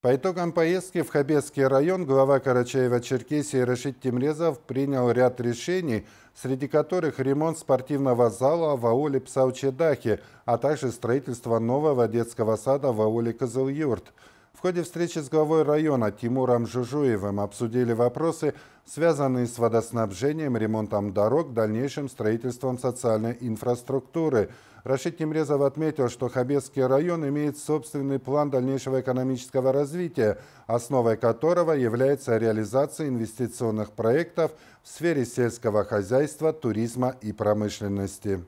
По итогам поездки в Хабецкий район глава Карачаева-Черкесии Рашид Тимрезов принял ряд решений, среди которых ремонт спортивного зала в ауле Псалчедахи, а также строительство нового детского сада в ауле Козыл-Юрт – в ходе встречи с главой района Тимуром Жужуевым обсудили вопросы, связанные с водоснабжением, ремонтом дорог, дальнейшим строительством социальной инфраструктуры. Рашид Немрезов отметил, что Хабецкий район имеет собственный план дальнейшего экономического развития, основой которого является реализация инвестиционных проектов в сфере сельского хозяйства, туризма и промышленности.